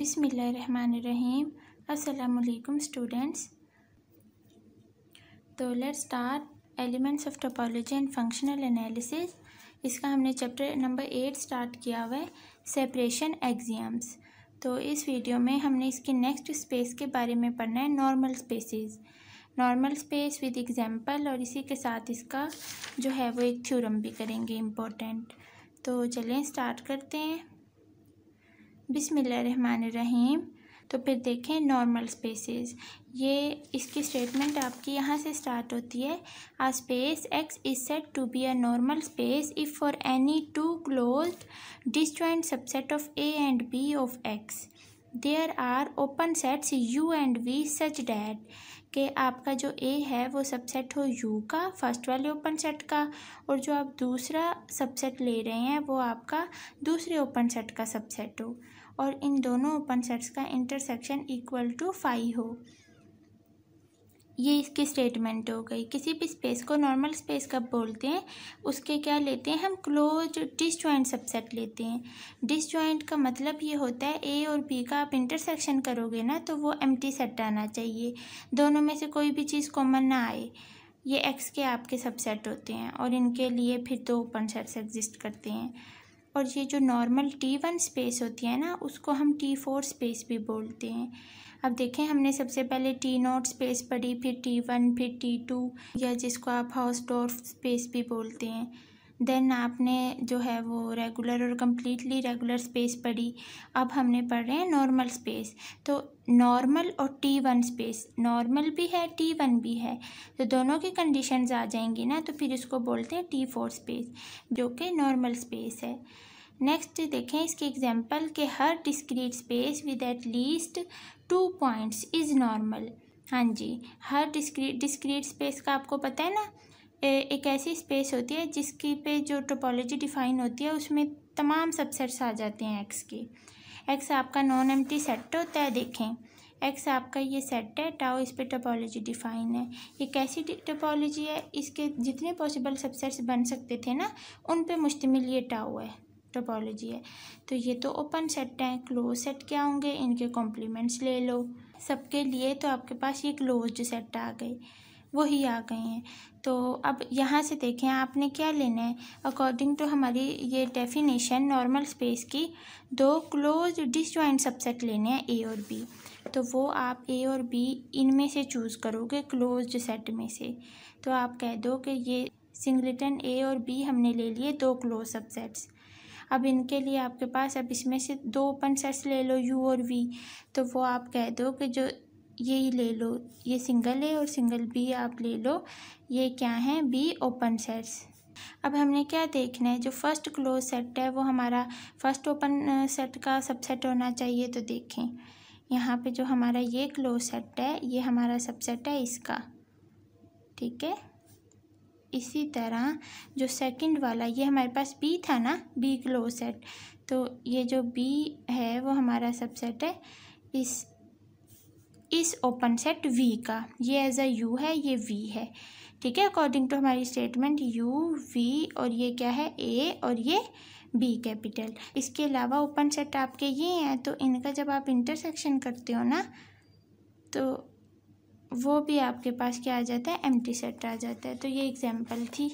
बिसमीम असलकुम स्टूडेंट्स तो let's start elements of topology and functional analysis इसका हमने चैप्टर नंबर एट स्टार्ट किया हुआ है सेपरेशन एग्जाम्स तो इस वीडियो में हमने इसके नेक्स्ट स्पेस के बारे में पढ़ना है normal spaces normal space with example और इसी के साथ इसका जो है वो एक थ्योरम भी करेंगे इम्पोर्टेंट तो चलें स्टार्ट करते हैं बिसमीम तो फिर देखें नॉर्मल स्पेसेस ये इसकी स्टेटमेंट आपकी यहाँ से स्टार्ट होती है a space X is set to be a normal space if for any two closed joint subset of A and B of X there are open sets U and V such that कि आपका जो ए है वो subset हो you का first वाले open set का और जो आप दूसरा सबसेट ले रहे हैं वो आपका दूसरे ओपन सेट का सबसेट हो और इन दोनों ओपन सेट्स का इंटरसेक्शन इक्वल टू फाइव हो ये इसकी स्टेटमेंट हो गई किसी भी स्पेस को नॉर्मल स्पेस कब बोलते हैं उसके क्या लेते हैं हम क्लोज डिस सबसेट लेते हैं डिस का मतलब ये होता है ए और बी का आप इंटरसेक्शन करोगे ना तो वो एम सेट आना चाहिए दोनों में से कोई भी चीज़ कॉमन ना आए ये एक्स के आपके सबसेट होते हैं और इनके लिए फिर दो ओपन सेट्स एग्जिस्ट करते हैं और ये जो नॉर्मल टी वन स्पेस होती है ना उसको हम टी फोर स्पेस भी बोलते हैं अब देखें हमने सबसे पहले टी नोट स्पेस पढ़ी फिर टी वन फिर टी टू या जिसको आप हाउस डॉर्फ स्पेस भी बोलते हैं देन आपने जो है वो रेगुलर और कम्प्लीटली रेगुलर स्पेस पढ़ी अब हमने पढ़ रहे हैं नॉर्मल स्पेस तो नॉर्मल और टी वन स्पेस नॉर्मल भी है टी वन भी है तो दोनों की कंडीशंस आ जाएंगी ना तो फिर इसको बोलते हैं टी फोर स्पेस जो कि नॉर्मल स्पेस है नेक्स्ट देखें इसके एग्जाम्पल के हर discrete space with at least two points is normal हाँ जी हर डिस्क्रीट डिस्क्रीट स्पेस का आपको पता है ना एक ऐसी स्पेस होती है जिसकी पे जो टोपोलॉजी डिफाइन होती है उसमें तमाम सबसेट्स आ जाते हैं एक्स के एक्स आपका नॉन एम्प्टी सेट होता है देखें एक्स आपका ये सेट है टाओ इस पर टोपोलॉजी डिफाइन है ये कैसी टोपोलॉजी है इसके जितने पॉसिबल सबसेट्स बन सकते थे ना उन पे मुश्तमिल ये टाओ है टोपोलॉजी है तो ये तो ओपन सेट हैं क्लोज सेट क्या होंगे इनके कॉम्प्लीमेंट्स ले लो सबके लिए तो आपके पास ये क्लोज सेट आ गए वही आ गए हैं तो अब यहाँ से देखें आपने क्या लेना है अकॉर्डिंग टू हमारी ये डेफिनेशन नॉर्मल स्पेस की दो क्लोज डिसजॉइंट सबसेट लेने हैं ए और बी तो वो आप ए और बी इनमें से चूज़ करोगे क्लोज सेट में से तो आप कह दो कि ये सिंगलेटन ए और बी हमने ले लिए दो क्लोज सबसेट्स अब इनके लिए आपके पास अब इसमें से दो ओपन सेट्स ले लो यू और वी तो वो आप कह दो कि जो ये ही ले लो ये सिंगल ए और सिंगल बी आप ले लो ये क्या हैं बी ओपन सेट्स अब हमने क्या देखना है जो फर्स्ट क्लोज सेट है वो हमारा फर्स्ट ओपन सेट का सबसेट होना चाहिए तो देखें यहाँ पे जो हमारा ये क्लोज सेट है ये हमारा सबसेट है इसका ठीक है इसी तरह जो सेकंड वाला ये हमारे पास बी था ना बी क्लोज सेट तो ये जो बी है वो हमारा सबसेट है इस इस ओपन सेट वी का ये एज अ यू है ये वी है ठीक है अकॉर्डिंग टू हमारी स्टेटमेंट यू वी और ये क्या है ए और ये बी कैपिटल इसके अलावा ओपन सेट आपके ये हैं तो इनका जब आप इंटरसेक्शन करते हो ना तो वो भी आपके पास क्या आ जाता है एम्प्टी सेट आ जाता है तो ये एग्जांपल थी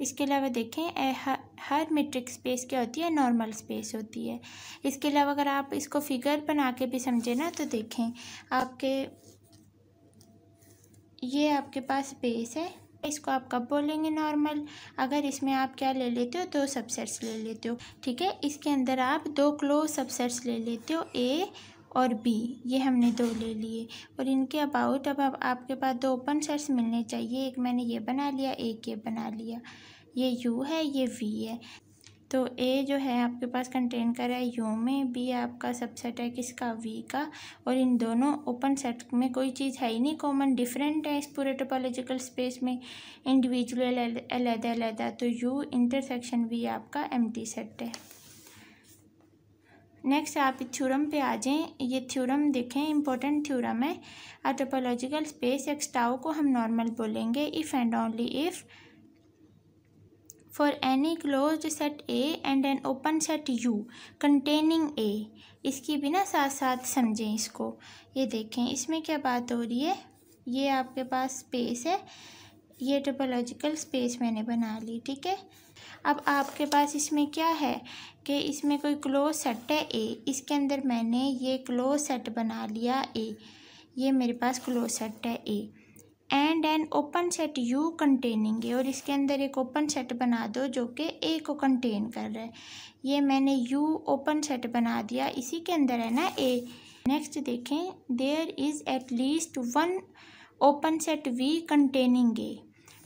इसके अलावा देखें हर मेट्रिक स्पेस क्या होती है नॉर्मल स्पेस होती है इसके अलावा अगर आप इसको फिगर बना के भी समझे ना तो देखें आपके ये आपके पास स्पेस है इसको आप कब बोलेंगे नॉर्मल अगर इसमें आप क्या ले लेते हो दो सबसेट्स ले लेते हो ठीक है इसके अंदर आप दो क्लोज सबसेट्स ले लेते हो ए और बी ये हमने दो ले लिए और इनके अबाउट अब आप, आपके पास दो ओपन सेट्स मिलने चाहिए एक मैंने ये बना लिया एक ये बना लिया ये यू है ये वी है तो ए जो है आपके पास कंटेन कर रहा है यू में बी आपका सबसेट है किसका वी का और इन दोनों ओपन सेट में कोई चीज़ है ही नहीं कॉमन डिफरेंट है इस पूरे टोपोलॉजिकल स्पेस में इंडिविजुअल अलहदा तो यू इंटरसेक्शन वी आपका एम सेट है नेक्स्ट आप थ्योरम पे आ जाएं ये थ्योरम देखें इंपॉर्टेंट थ्योरम है अ स्पेस एक्सटाओ को हम नॉर्मल बोलेंगे if and only if for any closed set A and an open set U containing A इसकी बिना साथ साथ समझें इसको ये देखें इसमें क्या बात हो रही है ये आपके पास स्पेस है ये टोपोलॉजिकल स्पेस मैंने बना ली ठीक है अब आपके पास इसमें क्या है कि इसमें कोई क्लोज सेट है ए इसके अंदर मैंने ये क्लोज सेट बना लिया ए ये मेरे पास क्लोज सेट है A and an open set U containing है और इसके अंदर एक ओपन सेट बना दो जो कि ए को कंटेन कर रहा है ये मैंने यू ओपन सेट बना दिया इसी के अंदर है ना ए नेक्स्ट देखें there is at least one open set V containing A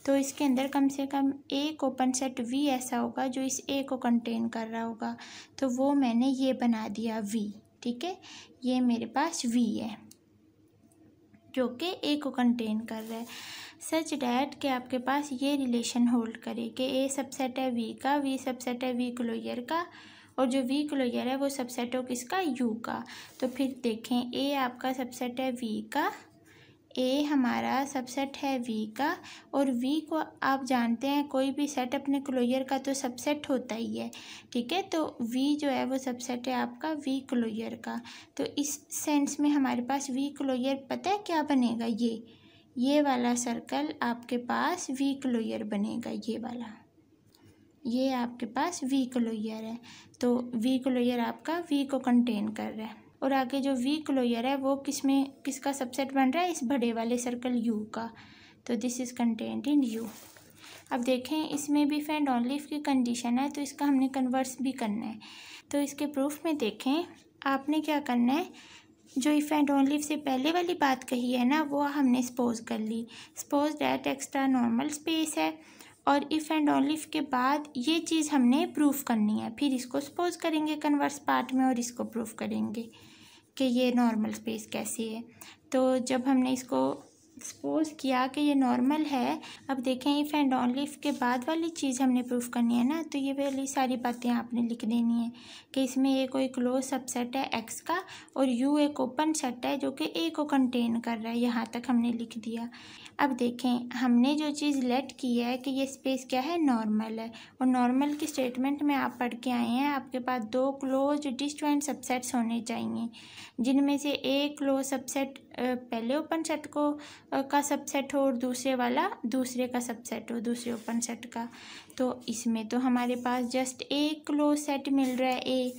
तो इसके अंदर कम से कम एक ओपन सेट वी ऐसा होगा जो इस ए को कंटेन कर रहा होगा तो वो मैंने ये बना दिया वी ठीक है ये मेरे पास वी है जो कि ए को कंटेन कर रहा है सच डैट कि आपके पास ये रिलेशन होल्ड करे कि ए सबसेट है वी का वी सबसेट है वी क्लोयर का और जो वी क्लोयर है वो सबसेट हो किसका यू का तो फिर देखें ए आपका सबसेट है वी का ए हमारा सबसेट है वी का और वी को आप जानते हैं कोई भी सेट अपने क्लोयर का तो सबसेट होता ही है ठीक है तो वी जो है वो सबसेट है आपका वी क्लोयर का तो इस सेंस में हमारे पास वी क्लोयर पता है क्या बनेगा ये ये वाला सर्कल आपके पास वी क्लोयर बनेगा ये वाला ये आपके पास वी क्लोयर है तो वी क्लोयर आपका वी को कंटेन कर रहा है और आगे जो वी क्लोयर है वो किस में किसका सबसेट बन रहा है इस बड़े वाले सर्कल यू का तो this is contained in U अब देखें इसमें भी फैंड ऑन की कंडीशन है तो इसका हमने कन्वर्स भी करना है तो इसके प्रूफ में देखें आपने क्या करना है जो इफ़ एंड ओनली से पहले वाली बात कही है ना वो हमने सपोज कर ली suppose that extra normal space है और इफ़ एंड ऑल इफ़ के बाद ये चीज़ हमने प्रूफ करनी है फिर इसको सपोज करेंगे कन्वर्स पार्ट में और इसको प्रूफ करेंगे कि ये नॉर्मल स्पेस कैसी है तो जब हमने इसको सपोज़ किया कि ये नॉर्मल है अब देखें इफ़ एंड ऑनली इफ़ के बाद वाली चीज़ हमने प्रूफ करनी है ना तो ये वाली सारी बातें आपने लिख देनी है कि इसमें ये कोई क्लोज सबसेट है एक्स का और यू एक ओपन सेट है जो कि ए को कंटेन कर रहा है यहाँ तक हमने लिख दिया अब देखें हमने जो चीज़ लेट की है कि ये स्पेस क्या है नॉर्मल है और नॉर्मल की स्टेटमेंट में आप पढ़ के आए हैं आपके पास दो क्लोज डिस्ट्रेंट सबसेट्स होने चाहिए जिनमें से एक क्लोज सबसेट पहले ओपन सेट को का सबसेट हो और दूसरे वाला दूसरे का सबसेट हो दूसरे ओपन सेट का तो इसमें तो हमारे पास जस्ट एक क्लोज सेट मिल रहा है A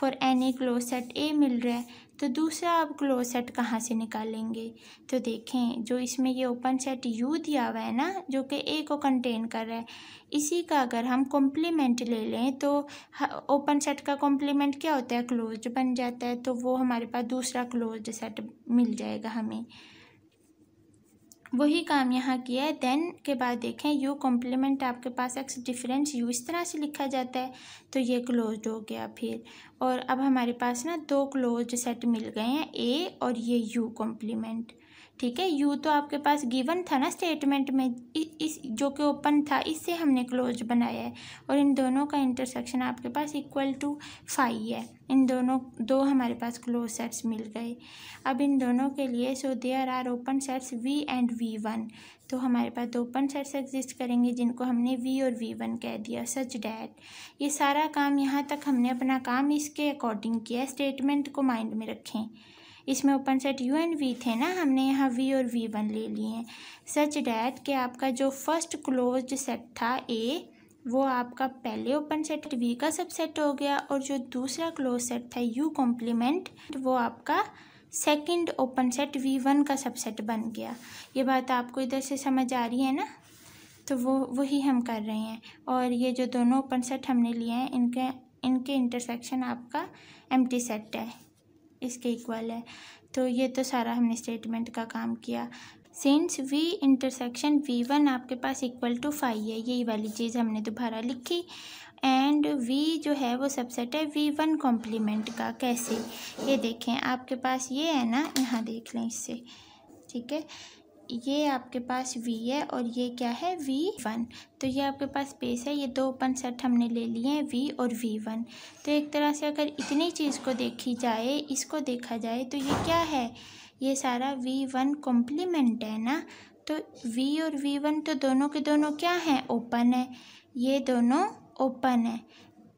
for any close set A मिल रहा है तो दूसरा आप क्लोज सेट कहाँ से निकालेंगे तो देखें जो इसमें ये ओपन सेट यू दिया हुआ है ना जो कि ए को कंटेन कर रहा है इसी का अगर हम कॉम्प्लीमेंट ले लें तो ओपन सेट का कॉम्प्लीमेंट क्या होता है क्लोज बन जाता है तो वो हमारे पास दूसरा क्लोज सेट मिल जाएगा हमें वही काम यहाँ किया है देन के बाद देखें यू कॉम्प्लीमेंट आपके पास एक्स डिफरेंस यू इस तरह से लिखा जाता है तो ये क्लोज हो गया फिर और अब हमारे पास ना दो क्लोज सेट मिल गए हैं ए और ये यू कॉम्प्लीमेंट ठीक है यू तो आपके पास गिवन था ना स्टेटमेंट में इस जो कि ओपन था इससे हमने क्लोज बनाया है और इन दोनों का इंटरसेक्शन आपके पास इक्वल टू फाइव है इन दोनों दो हमारे पास क्लोज सेट्स मिल गए अब इन दोनों के लिए so there are open sets V and V one तो हमारे पास दो ओपन सेट्स एग्जिस्ट करेंगे जिनको हमने वी और वी वन कह दिया सच डैट ये सारा काम यहाँ तक हमने अपना काम इसके अकॉर्डिंग किया स्टेटमेंट को माइंड में रखें इसमें open set U and V थे ना हमने यहाँ वी और वी वन ले लिए हैं सच डैट कि आपका जो फर्स्ट क्लोज सेट था ए वो आपका पहले ओपन सेट वी का सबसेट हो गया और जो दूसरा क्लोज सेट था यू कॉम्प्लीमेंट वो आपका second open set V one का सबसेट बन गया ये बात आपको इधर से समझ आ रही है ना तो वो वही हम कर रहे हैं और ये जो दोनों ओपन सेट हमने लिए हैं इनके इनके इंटरसेक्शन आपका एम्प्टी सेट है इसके इक्वल है तो ये तो सारा हमने स्टेटमेंट का काम किया since V intersection V one आपके पास इक्वल टू फाइव है यही वाली चीज़ हमने दोबारा लिखी एंड वी जो है वो सबसेट है वी वन कॉम्प्लीमेंट का कैसे ये देखें आपके पास ये है ना यहाँ देख लें इससे ठीक है ये आपके पास v है और ये क्या है V1 वन तो ये आपके पास स्पेस है ये दो ओपन सेट हमने ले लिए हैं v और V1 वन तो एक तरह से अगर इतनी चीज़ को देखी जाए इसको देखा जाए तो ये क्या है ये सारा V1 वन कॉम्प्लीमेंट है ना तो v और V1 वन तो दोनों के दोनों क्या हैं ओपन है ये दोनों ओपन है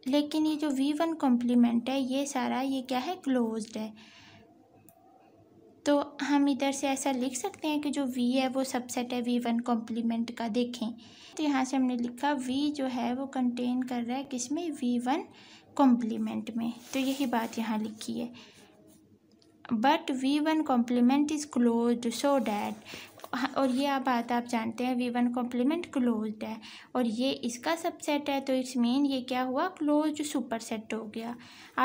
लेकिन ये जो V1 वन कॉम्प्लीमेंट है ये सारा ये क्या है क्लोज्ड है तो हम इधर से ऐसा लिख सकते हैं कि जो v है वो सबसेट है v1 वन कॉम्प्लीमेंट का देखें तो यहाँ से हमने लिखा v जो है वो कंटेन कर रहा है किसमें v1 वन कॉम्प्लीमेंट में तो यही बात यहाँ लिखी है but V one complement is close so that और ये आप बात आप जानते हैं वी वन कॉम्प्लीमेंट क्लोज है और ये इसका सबसेट है तो इट्स मीन ये क्या हुआ क्लोज सुपर सेट हो गया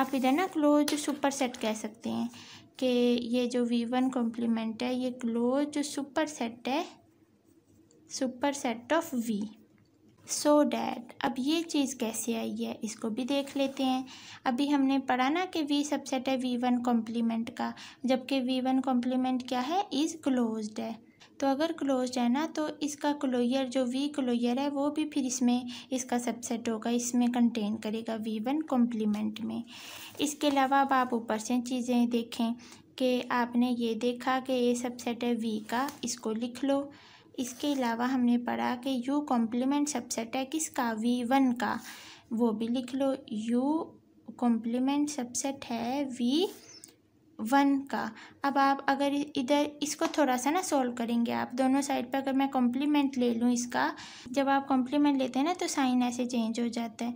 आप इधर ना क्लोज सुपर सेट कह सकते हैं कि ये जो वी वन कॉम्प्लीमेंट है ये क्लोज सुपर सेट है superset of V so that अब ये चीज़ कैसे आई है इसको भी देख लेते हैं अभी हमने पढ़ा ना कि वी सबसेट है वी वन कॉम्प्लीमेंट का जबकि वी वन कॉम्प्लीमेंट क्या है इज़ क्लोज है तो अगर क्लोज है ना तो इसका क्लोयर जो वी क्लोयर है वो भी फिर इसमें इसका सबसेट होगा इसमें कंटेन करेगा वी वन कॉम्प्लीमेंट में इसके अलावा अब आप ऊपर से चीज़ें देखें कि आपने ये देखा कि ये सबसेट है वी का इसको लिख लो इसके अलावा हमने पढ़ा कि यू कॉम्प्लीमेंट सबसेट है किसका वी वन का वो भी लिख लो यू कॉम्प्लीमेंट सबसेट है वी वन का अब आप अगर इधर इसको थोड़ा सा ना सोल्व करेंगे आप दोनों साइड पर अगर मैं कॉम्प्लीमेंट ले लूँ इसका जब आप कॉम्प्लीमेंट लेते हैं ना तो साइन ऐसे चेंज हो जाता है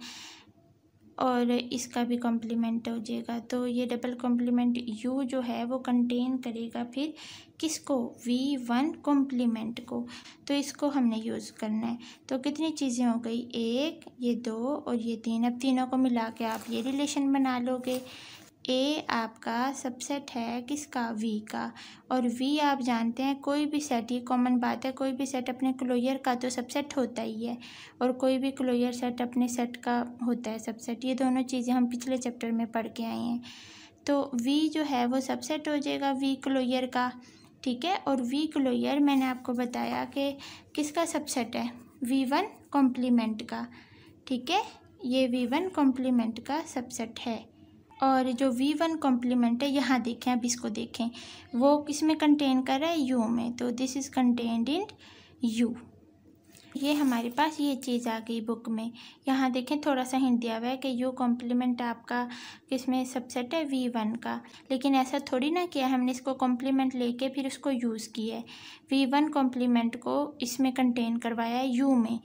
और इसका भी कॉम्प्लीमेंट हो जाएगा तो ये डबल कॉम्प्लीमेंट यू जो है वो कंटेन करेगा फिर किसको वी वन कॉम्प्लीमेंट को तो इसको हमने यूज़ करना है तो कितनी चीज़ें हो गई एक ये दो और ये तीन अब तीनों को मिला के आप ये रिलेशन बना लोगे ए आपका सबसेट है किसका वी का और वी आप जानते हैं कोई भी सेट ये कॉमन बात है कोई भी सेट अपने क्लोयर का तो सबसेट होता ही है और कोई भी क्लोयर सेट अपने सेट का होता है सबसेट ये दोनों चीज़ें हम पिछले चैप्टर में पढ़ के आए हैं तो वी जो है वो सबसेट हो जाएगा वी क्लोयर का ठीक है और वी क्लोयर मैंने आपको बताया कि किसका सबसेट है वी वन कॉम्प्लीमेंट का ठीक है ये वी वन कॉम्प्लीमेंट का सबसेट है और जो वी वन कॉम्प्लीमेंट है यहाँ देखें अब इसको देखें वो किस में कंटेन कर रहा है यू में तो this is contained in U ये हमारे पास ये चीज़ आ गई बुक में यहाँ देखें थोड़ा सा हिंट दिया हुआ है कि यू कॉम्प्लीमेंट आपका किस में सबसेट है वी वन का लेकिन ऐसा थोड़ी ना किया हमने इसको कॉम्प्लीमेंट लेके फिर उसको यूज़ किया है वी वन कॉम्प्लीमेंट को इसमें कंटेन करवाया है यू में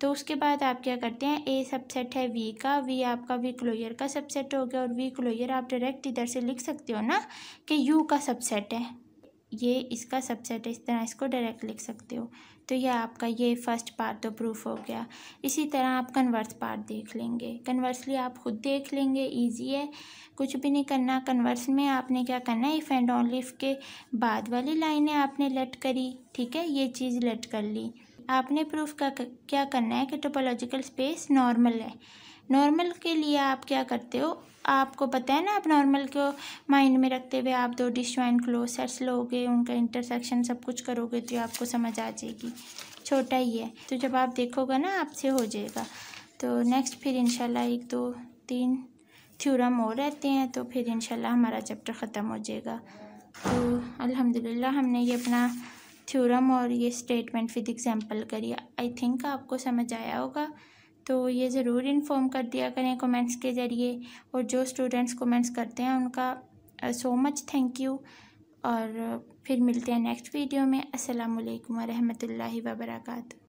तो उसके बाद आप क्या करते हैं ए सबसेट है वी का वी आपका वी क्लोयर का सबसेट हो गया और वी क्लोयर आप डायरेक्ट इधर से लिख सकते हो ना कि यू का सबसेट है ये इसका सबसेट है इस तरह इसको डायरेक्ट लिख सकते हो तो यह आपका ये फर्स्ट पार्ट तो प्रूफ हो गया इसी तरह आप कन्वर्स पार्ट देख लेंगे कन्वर्सली आप खुद देख लेंगे इजी है कुछ भी नहीं करना कन्वर्स में आपने क्या करना है इफ़ एंड ऑनलीफ के बाद वाली लाइनें आपने लेट करी ठीक है ये चीज़ लट कर ली आपने प्रूफ का क्या करना है कि टोपोलॉजिकल स्पेस नॉर्मल है नॉर्मल के लिए आप क्या करते हो आपको पता है ना आप नॉर्मल को माइंड में रखते हुए आप दो डिश वाइन क्लोज सेट्स लोगे उनका इंटरसेक्शन सब कुछ करोगे तो आपको समझ आ जाएगी छोटा ही है तो जब आप देखोगे ना आपसे हो जाएगा तो नेक्स्ट फिर इंशाल्लाह एक दो तीन थ्योरम और रहते हैं तो फिर इंशाल्लाह हमारा चैप्टर ख़त्म हो जाएगा तो अल्हम्दुलिल्लाह हमने ये अपना थ्योरम और ये स्टेटमेंट विद एग्जांपल करिए आई थिंक आपको समझ आया होगा तो ये ज़रूर इन्फॉर्म कर दिया करें कमेंट्स के ज़रिए और जो स्टूडेंट्स कमेंट्स करते हैं उनका सो मच थैंक यू और फिर मिलते हैं नेक्स्ट वीडियो में असलकम वरहमल वर्का